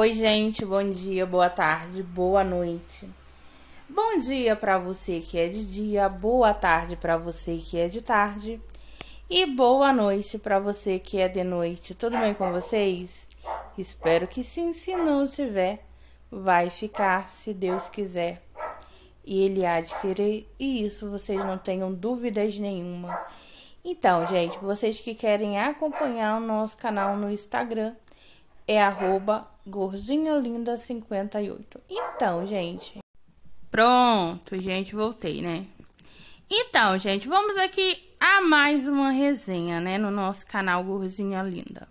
Oi, gente, bom dia, boa tarde, boa noite. Bom dia para você que é de dia, boa tarde para você que é de tarde e boa noite para você que é de noite. Tudo bem com vocês? Espero que sim, se não tiver, vai ficar se Deus quiser. E ele há de querer, e isso vocês não tenham dúvidas nenhuma. Então, gente, vocês que querem acompanhar o nosso canal no Instagram, é arroba gordinhalinda58. Então, gente. Pronto, gente, voltei, né? Então, gente, vamos aqui a mais uma resenha, né, no nosso canal gorzinha Linda.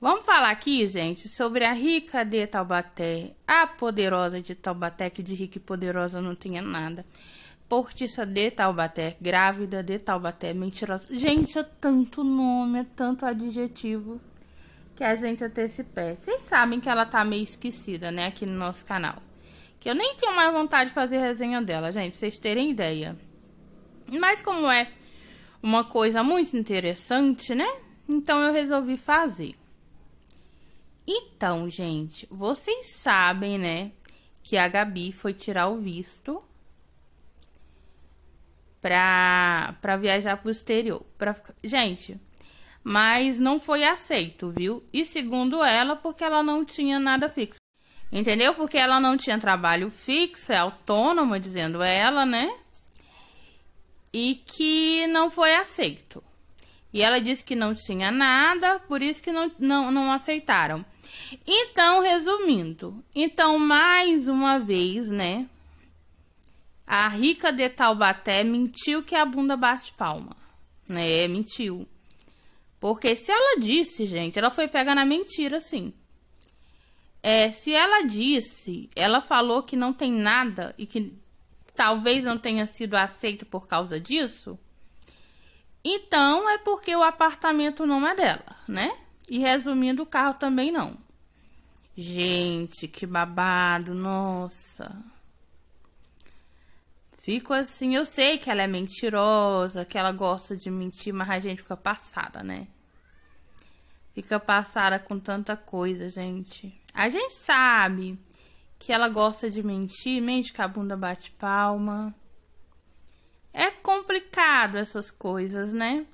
Vamos falar aqui, gente, sobre a rica de Taubaté, a poderosa de Taubaté, que de rica e poderosa não tinha nada. Portiça de Taubaté, grávida de Taubaté, mentirosa. Gente, é tanto nome, é tanto adjetivo que a gente antecipe. Vocês sabem que ela tá meio esquecida, né, aqui no nosso canal. Que eu nem tenho mais vontade de fazer resenha dela, gente, pra vocês terem ideia. Mas como é uma coisa muito interessante, né? Então eu resolvi fazer. Então, gente, vocês sabem, né, que a Gabi foi tirar o visto pra, para viajar pro exterior. Para, Gente, mas não foi aceito, viu? E segundo ela, porque ela não tinha nada fixo. Entendeu? Porque ela não tinha trabalho fixo, é autônoma, dizendo ela, né? E que não foi aceito. E ela disse que não tinha nada, por isso que não, não, não aceitaram. Então, resumindo, então mais uma vez, né? A rica de Taubaté mentiu que a bunda bate palma, né? Mentiu. Porque se ela disse, gente, ela foi pega na mentira, sim. É, se ela disse, ela falou que não tem nada e que talvez não tenha sido aceita por causa disso, então é porque o apartamento não é dela, né? E resumindo, o carro também não. Gente, que babado, nossa. Fico assim, eu sei que ela é mentirosa, que ela gosta de mentir, mas a gente fica passada, né? fica passada com tanta coisa, gente. A gente sabe que ela gosta de mentir, mente que a bunda bate palma. É complicado essas coisas, né?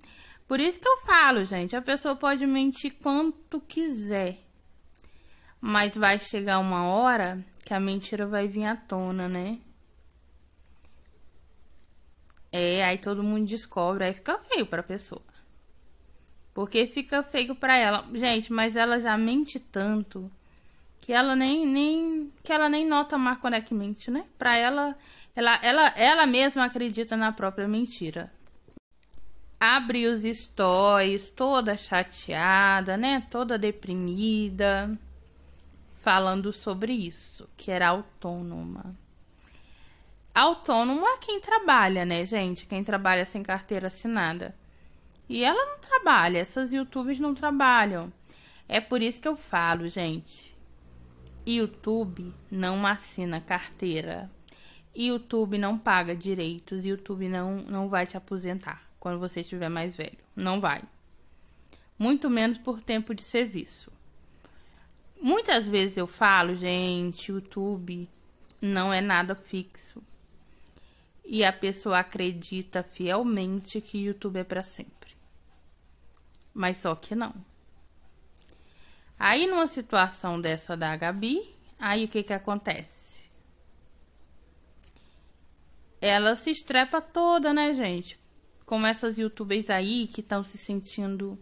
Por isso que eu falo, gente, a pessoa pode mentir quanto quiser. Mas vai chegar uma hora que a mentira vai vir à tona, né? É, aí todo mundo descobre, aí fica feio pra pessoa. Porque fica feio pra ela. Gente, mas ela já mente tanto que ela nem, nem que ela nem nota mais quando é que mente, né? Pra ela, ela, ela, ela mesma acredita na própria mentira. Abre os stories, toda chateada, né? Toda deprimida, falando sobre isso, que era autônoma. Autônomo é quem trabalha, né, gente? Quem trabalha sem carteira assinada. E ela não trabalha, essas youtubers não trabalham. É por isso que eu falo, gente. YouTube não assina carteira. YouTube não paga direitos. YouTube não, não vai te aposentar quando você estiver mais velho. Não vai. Muito menos por tempo de serviço. Muitas vezes eu falo, gente, YouTube não é nada fixo. E a pessoa acredita fielmente que YouTube é para sempre. Mas só que não. Aí, numa situação dessa da Gabi, aí o que que acontece? Ela se estrepa toda, né, gente? Como essas youtubers aí que estão se sentindo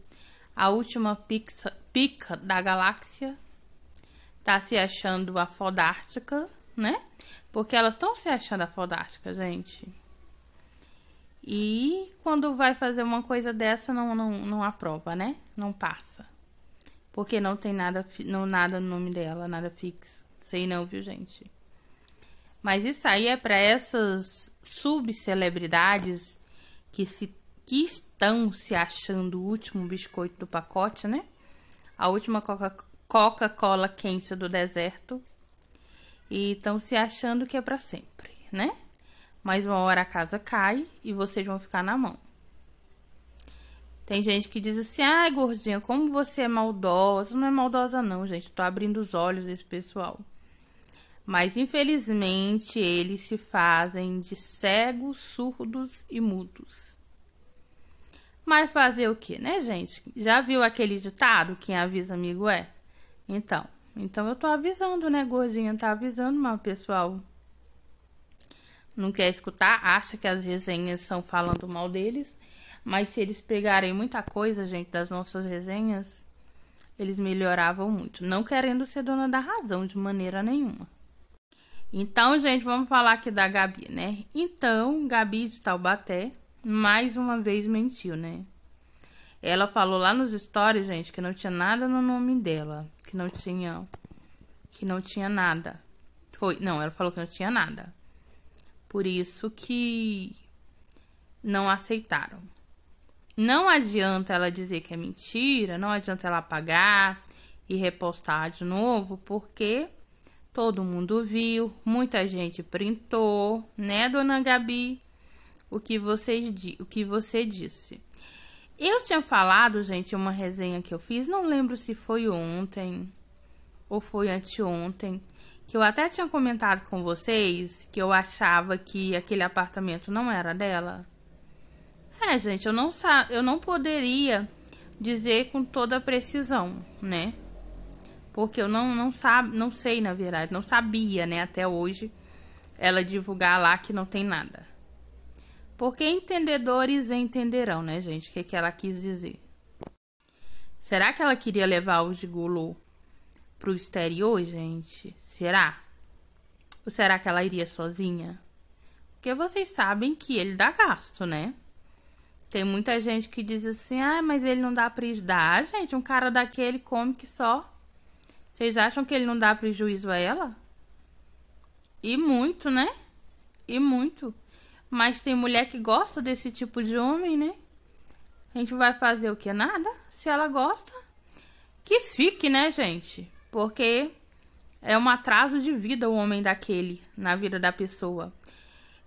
a última pixa, pica da galáxia, tá se achando a fodártica, né? Porque elas estão se achando a fodártica, gente. E quando vai fazer uma coisa dessa, não, não, não aprova, né? Não passa. Porque não tem nada, não, nada no nome dela, nada fixo. Sei não, viu, gente? Mas isso aí é para essas subcelebridades que, se, que estão se achando o último biscoito do pacote, né? A última Coca-Cola quente do deserto. E estão se achando que é para sempre, né? mas uma hora a casa cai e vocês vão ficar na mão. Tem gente que diz assim, ah, gordinha, como você é maldosa. Não é maldosa não, gente, tô abrindo os olhos desse pessoal. Mas, infelizmente, eles se fazem de cegos, surdos e mudos. Mas fazer o que, né, gente? Já viu aquele ditado, quem avisa amigo é? Então, então eu tô avisando, né, gordinha? Tá avisando, mas pessoal não quer escutar, acha que as resenhas são falando mal deles. Mas se eles pegarem muita coisa, gente, das nossas resenhas, eles melhoravam muito. Não querendo ser dona da razão de maneira nenhuma. Então, gente, vamos falar aqui da Gabi, né? Então, Gabi de Taubaté mais uma vez mentiu, né? Ela falou lá nos stories, gente, que não tinha nada no nome dela, que não tinha que não tinha nada. Foi, não, ela falou que não tinha nada. Por isso que não aceitaram. Não adianta ela dizer que é mentira, não adianta ela apagar e repostar de novo, porque todo mundo viu, muita gente printou, né, dona Gabi? O que, vocês, o que você disse. Eu tinha falado, gente, uma resenha que eu fiz, não lembro se foi ontem ou foi anteontem, que eu até tinha comentado com vocês que eu achava que aquele apartamento não era dela? É, gente, eu não, sa eu não poderia dizer com toda precisão, né? Porque eu não, não, sabe, não sei, na verdade, não sabia, né, até hoje, ela divulgar lá que não tem nada. Porque entendedores entenderão, né, gente, o que, que ela quis dizer. Será que ela queria levar o Gigolo pro exterior, gente? Será? Ou será que ela iria sozinha? Porque vocês sabem que ele dá gasto, né? Tem muita gente que diz assim: ah, mas ele não dá prejuízo. Dá, gente. Um cara daquele come que só. Vocês acham que ele não dá prejuízo a ela? E muito, né? E muito. Mas tem mulher que gosta desse tipo de homem, né? A gente vai fazer o que? Nada? Se ela gosta, que fique, né, gente? Porque é um atraso de vida o homem daquele na vida da pessoa.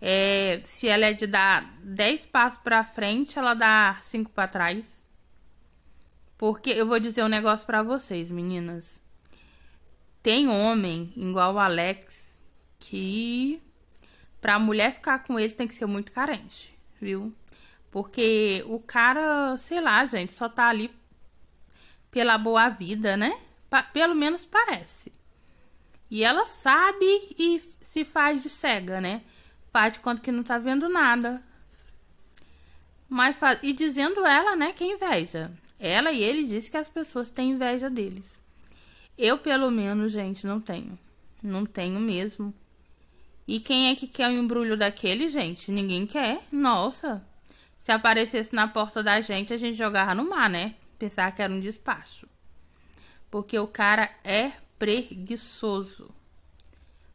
É, se ela é de dar 10 passos para frente, ela dá 5 para trás. Porque eu vou dizer um negócio para vocês, meninas. Tem homem igual o Alex que pra mulher ficar com ele tem que ser muito carente, viu? Porque o cara, sei lá, gente, só tá ali pela boa vida, né? Pa pelo menos parece. E ela sabe e se faz de cega, né? Faz de conta que não tá vendo nada. Mas e dizendo ela, né, que é inveja. Ela e ele disse que as pessoas têm inveja deles. Eu, pelo menos, gente, não tenho. Não tenho mesmo. E quem é que quer um embrulho daquele, gente? Ninguém quer. Nossa. Se aparecesse na porta da gente, a gente jogava no mar, né? Pensar que era um despacho. Porque o cara é preguiçoso.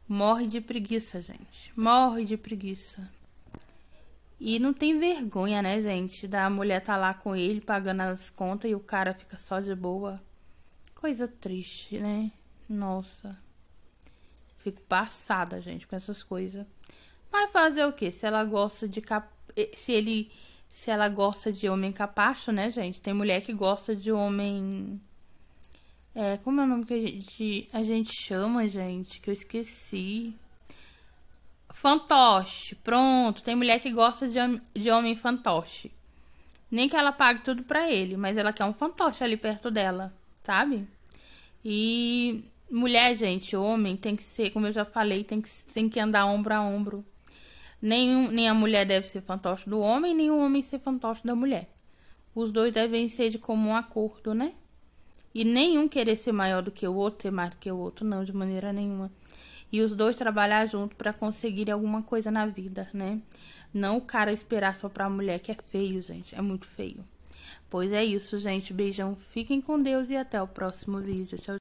Morre de preguiça, gente. Morre de preguiça. E não tem vergonha, né, gente? Da mulher tá lá com ele pagando as contas e o cara fica só de boa. Coisa triste, né? Nossa. Fico passada, gente, com essas coisas. Mas fazer o quê? Se ela gosta de cap... Eh, se ele se ela gosta de homem capacho, né, gente? Tem mulher que gosta de homem é, como é o nome que a gente, a gente chama, gente? Que eu esqueci. Fantoche. Pronto. Tem mulher que gosta de, de homem fantoche. Nem que ela pague tudo pra ele, mas ela quer um fantoche ali perto dela, sabe? E mulher, gente, homem, tem que ser, como eu já falei, tem que, tem que andar ombro a ombro. Nem nem a mulher deve ser fantoche do homem, nem o homem ser fantoche da mulher. Os dois devem ser de comum acordo, né? E nenhum querer ser maior do que o outro, ser mais do que o outro, não, de maneira nenhuma. E os dois trabalhar junto para conseguir alguma coisa na vida, né? Não o cara esperar só pra mulher, que é feio, gente, é muito feio. Pois é isso, gente. Beijão, fiquem com Deus e até o próximo vídeo. Tchau.